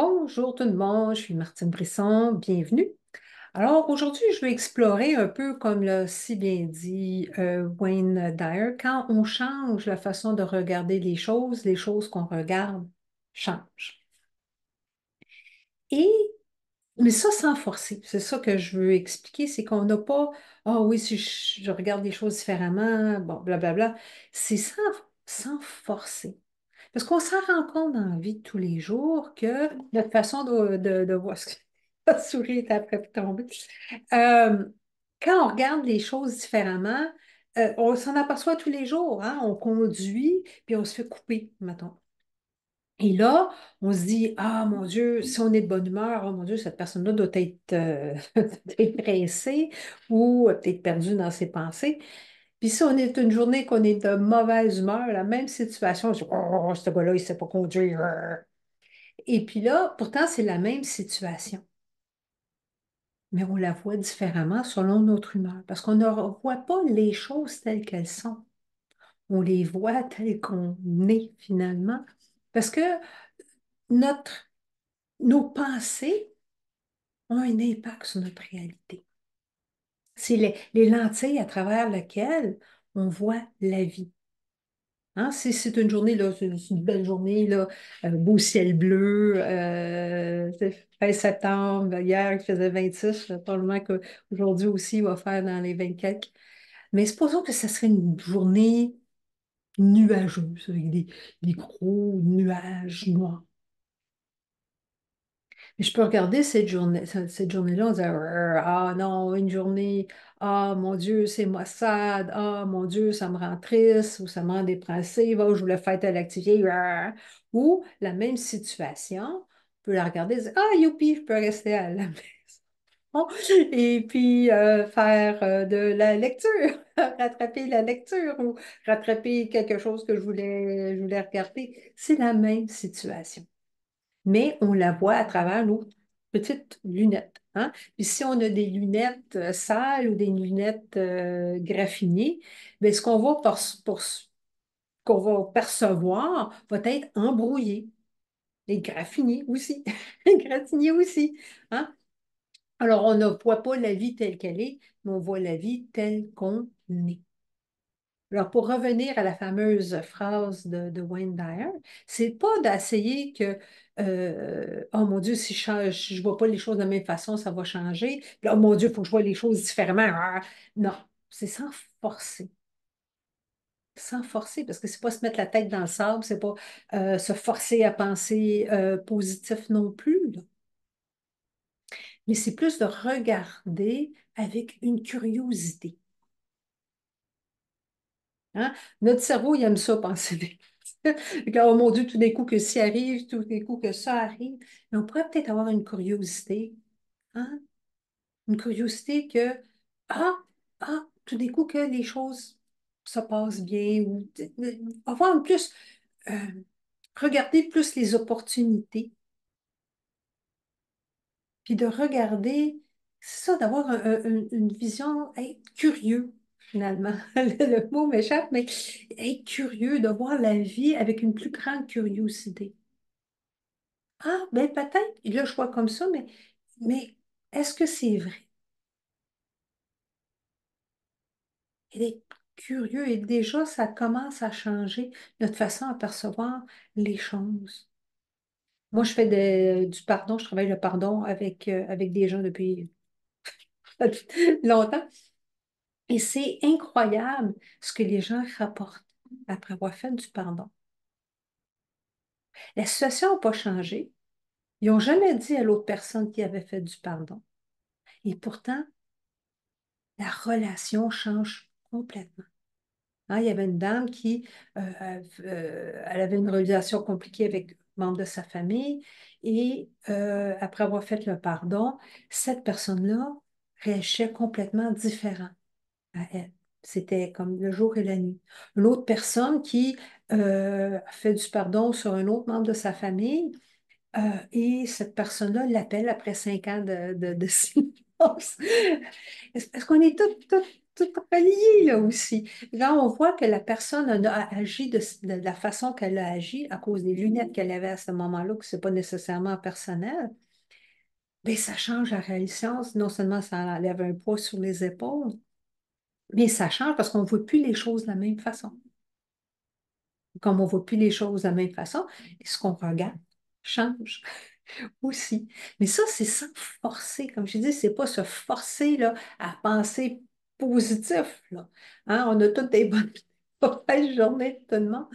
Bonjour tout le monde, je suis Martine Brisson, bienvenue. Alors aujourd'hui, je vais explorer un peu, comme l'a si bien dit euh, Wayne Dyer, quand on change la façon de regarder les choses, les choses qu'on regarde changent. Et mais ça, sans forcer, c'est ça que je veux expliquer, c'est qu'on n'a pas, ah oh oui, si je, regarde les choses différemment, bon, blablabla. C'est sans forcer. Parce qu'on s'en rend compte dans la vie de tous les jours que notre façon de, de, de voir ce que souris est après tomber. Euh, quand on regarde les choses différemment, euh, on s'en aperçoit tous les jours. Hein. On conduit, puis on se fait couper, mettons. Et là, on se dit, ah mon Dieu, si on est de bonne humeur, oh mon Dieu, cette personne-là doit être euh, dépressée ou peut-être perdue dans ses pensées. Puis si on est une journée qu'on est de mauvaise humeur, la même situation, je oh, oh, ce gars-là, il ne sait pas conduire. Et puis là, pourtant, c'est la même situation. Mais on la voit différemment selon notre humeur, parce qu'on ne voit pas les choses telles qu'elles sont. On les voit telles qu'on est finalement, parce que notre, nos pensées ont un impact sur notre réalité. C'est les, lentilles à travers lesquelles on voit la vie. Hein, c'est une journée, là, c'est une belle journée, là, euh, beau ciel bleu, euh, fin septembre, hier il faisait 26, probablement qu'aujourd'hui aussi il va faire dans les 24. Mais supposons que ce serait une journée nuageuse, avec des gros nuages noirs. Et je peux regarder cette journée, cette journée-là en disant Ah non, une journée, ah mon Dieu, c'est moi sad, ah mon Dieu, ça me rend triste ou ça me rend dépressive, oh, je voulais faire de l'activité. » ou la même situation, je peux la regarder et dire Ah youpi, je peux rester à la maison et puis euh, faire euh, de la lecture, rattraper la lecture ou rattraper quelque chose que je voulais, je voulais regarder. C'est la même situation mais on la voit à travers nos petites lunettes. Hein. Puis si on a des lunettes euh, sales ou des lunettes euh, graffinées, bien, ce qu'on va, qu'on percevoir va être embrouillé. Les graffiné aussi. aussi. Hein. Alors, on ne voit pas la vie telle qu'elle est, mais on voit la vie telle qu'on est. Alors, pour revenir à la fameuse phrase de, de Wayne Dyer, c'est pas d'essayer que euh, Oh mon Dieu, si je ne vois pas les choses de la même façon, ça va changer. oh mon Dieu, il faut que je vois les choses différemment. Non, c'est sans forcer. Sans forcer, parce que ce n'est pas se mettre la tête dans le sable, c'est pas euh, se forcer à penser euh, positif non plus. Mais c'est plus de regarder avec une curiosité Hein? Notre cerveau, il aime ça, penser Quand, oh mon Dieu, tout d'un coup que ci arrive, tout d'un coup que ça arrive. on pourrait peut-être avoir une curiosité. Hein? Une curiosité que, ah, ah, tout d'un coup que les choses se passent bien. Ou, avoir plus, euh, regarder plus les opportunités. Puis de regarder, c'est ça, d'avoir une vision, être curieux finalement, le mot m'échappe, mais être curieux, de voir la vie avec une plus grande curiosité. Ah, ben peut-être, il a le choix comme ça, mais, mais est-ce que c'est vrai? Il est curieux, et déjà ça commence à changer notre façon à percevoir les choses. Moi, je fais du pardon, je travaille le pardon avec, euh, avec des gens depuis longtemps. Et c'est incroyable ce que les gens rapportent après avoir fait du pardon. La situation n'a pas changé. Ils n'ont jamais dit à l'autre personne qui avait fait du pardon. Et pourtant, la relation change complètement. Hein, il y avait une dame qui euh, euh, euh, elle avait une relation compliquée avec un membre de sa famille et après avoir fait le pardon, cette personne-là réagissait complètement différent à elle. C'était comme le jour et la nuit. L'autre personne qui euh, fait du pardon sur un autre membre de sa famille, euh, et cette personne-là l'appelle après cinq ans de, de, silence. Est-ce qu'on est tous tout, reliés là aussi? Là, on voit que la personne a agi de, la façon qu'elle a agi à cause des lunettes qu'elle avait à ce moment-là, que ce n'est pas nécessairement personnel. Bien, ça change la réalisation. Non seulement ça enlève un poids sur les épaules, mais ça change parce qu'on ne voit plus les choses de la même façon. Comme on ne voit plus les choses de la même façon, ce qu'on regarde change aussi. Mais ça, c'est sans forcer. Comme je dis, ce n'est pas se forcer là, à penser positif. Là. Hein. On a toutes des bonnes pas une journée d'étonnement,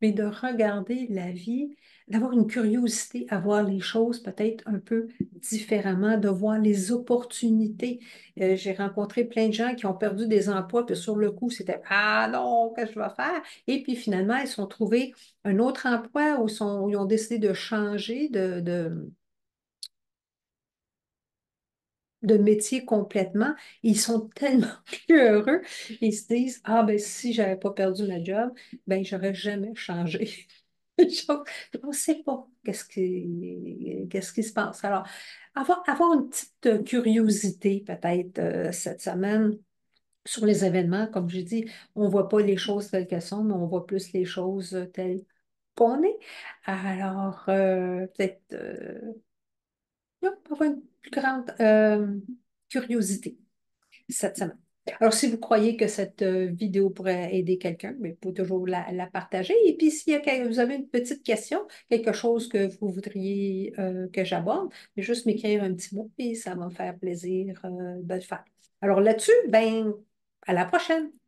mais de regarder la vie, d'avoir une curiosité à voir les choses peut-être un peu différemment, de voir les opportunités. Euh, j'ai rencontré plein de gens qui ont perdu des emplois, puis sur le coup, c'était Ah non, qu'est-ce que je vais faire? Et puis finalement, ils sont trouvés un autre emploi où ils ont décidé de changer de de métier complètement. Ils sont tellement plus heureux. Ils se disent Ah, ben si j'avais pas perdu ma job, ben j'aurais jamais changé. On ne sait pas qu'est-ce qui, qu'est-ce qui se passe. Alors, avoir, avoir une petite euh, curiosité peut-être euh, cette semaine sur les événements, comme je dis, on ne voit pas les choses telles qu'elles sont, mais on voit plus les choses euh, telles qu'on est. Alors, peut-être pour avoir une plus grande euh, curiosité cette semaine. Alors, si vous croyez que cette euh, vidéo pourrait aider quelqu'un, mais vous toujours la, partager. Et puis, si vous avez une petite question, quelque chose que vous voudriez euh, que j'aborde, juste m'écrire un petit mot et ça va me faire plaisir de le faire. Alors là-dessus, ben, à la prochaine!